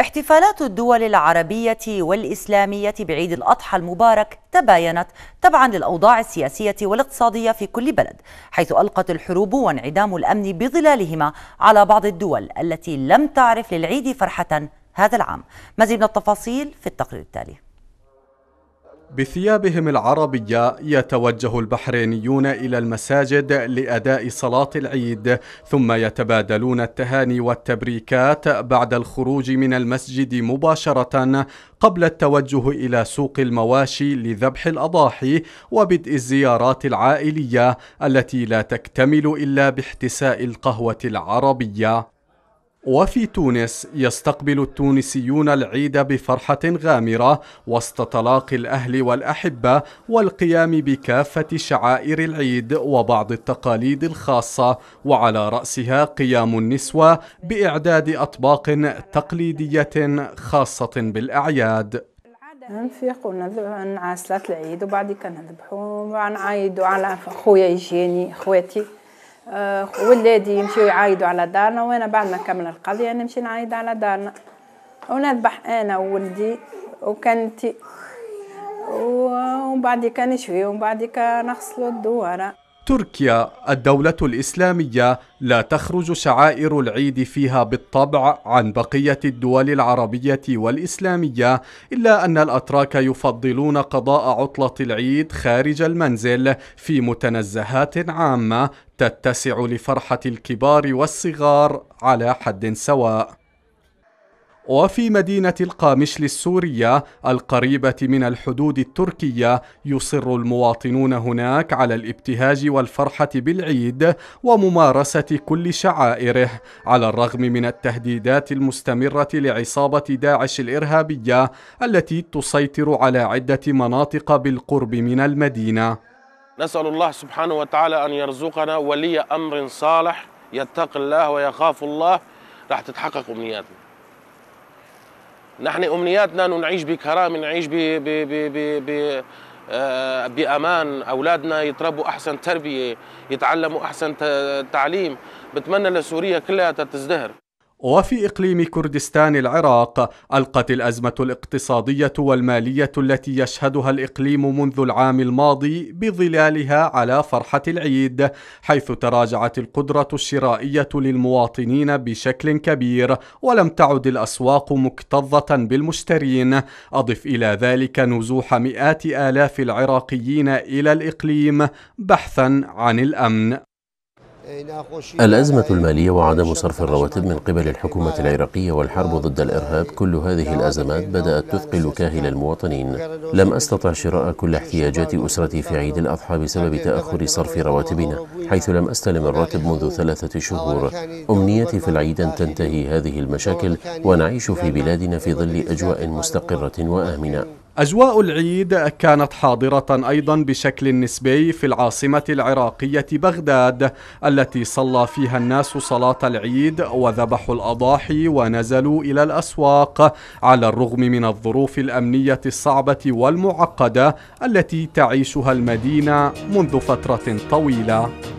احتفالات الدول العربية والإسلامية بعيد الأضحى المبارك تباينت تبعا للأوضاع السياسية والاقتصادية في كل بلد حيث ألقت الحروب وانعدام الأمن بظلالهما على بعض الدول التي لم تعرف للعيد فرحة هذا العام مزيد من التفاصيل في التقرير التالي بثيابهم العربية يتوجه البحرينيون إلى المساجد لأداء صلاة العيد ثم يتبادلون التهاني والتبريكات بعد الخروج من المسجد مباشرة قبل التوجه إلى سوق المواشي لذبح الأضاحي وبدء الزيارات العائلية التي لا تكتمل إلا باحتساء القهوة العربية وفي تونس يستقبل التونسيون العيد بفرحة غامرة وسط تلاقي الأهل والأحبة والقيام بكافة شعائر العيد وبعض التقاليد الخاصة وعلى رأسها قيام النسوة بإعداد أطباق تقليدية خاصة بالأعياد نفيق ونذبح العيد وبعد كنذبحو ونعايدو على خويا يجيني خواتي آه، ولادي يمشيو يعايدوا على دارنا وانا بعد ما نكمل القضيه نمشي نعايد على دارنا ونذبح انا وولدي وكانتي ومن بعد كان نشوي ومن بعد كان نغسلوا الدواره تركيا الدولة الإسلامية لا تخرج شعائر العيد فيها بالطبع عن بقية الدول العربية والإسلامية إلا أن الأتراك يفضلون قضاء عطلة العيد خارج المنزل في متنزهات عامة تتسع لفرحة الكبار والصغار على حد سواء وفي مدينة القامشل السورية القريبة من الحدود التركية يصر المواطنون هناك على الابتهاج والفرحة بالعيد وممارسة كل شعائره على الرغم من التهديدات المستمرة لعصابة داعش الإرهابية التي تسيطر على عدة مناطق بالقرب من المدينة نسأل الله سبحانه وتعالى أن يرزقنا ولي أمر صالح يتقي الله ويخاف الله راح تتحقق أمنياتنا نحن امنياتنا انه نعيش بكرامه نعيش ب ب ب ب ب آه، بامان اولادنا يتربوا احسن تربيه يتعلموا احسن تعليم بتمنى لسوريا كلها تزدهر وفي إقليم كردستان العراق ألقت الأزمة الاقتصادية والمالية التي يشهدها الإقليم منذ العام الماضي بظلالها على فرحة العيد حيث تراجعت القدرة الشرائية للمواطنين بشكل كبير ولم تعد الأسواق مكتظة بالمشترين أضف إلى ذلك نزوح مئات آلاف العراقيين إلى الإقليم بحثا عن الأمن الأزمة المالية وعدم صرف الرواتب من قبل الحكومة العراقية والحرب ضد الإرهاب كل هذه الأزمات بدأت تثقل كاهل المواطنين لم أستطع شراء كل احتياجات أسرتي في عيد الأضحى بسبب تأخر صرف رواتبنا حيث لم أستلم الراتب منذ ثلاثة شهور أمنيتي في العيد أن تنتهي هذه المشاكل ونعيش في بلادنا في ظل أجواء مستقرة وآمنة أجواء العيد كانت حاضرة أيضا بشكل نسبي في العاصمة العراقية بغداد التي صلى فيها الناس صلاة العيد وذبحوا الأضاحي ونزلوا إلى الأسواق على الرغم من الظروف الأمنية الصعبة والمعقدة التي تعيشها المدينة منذ فترة طويلة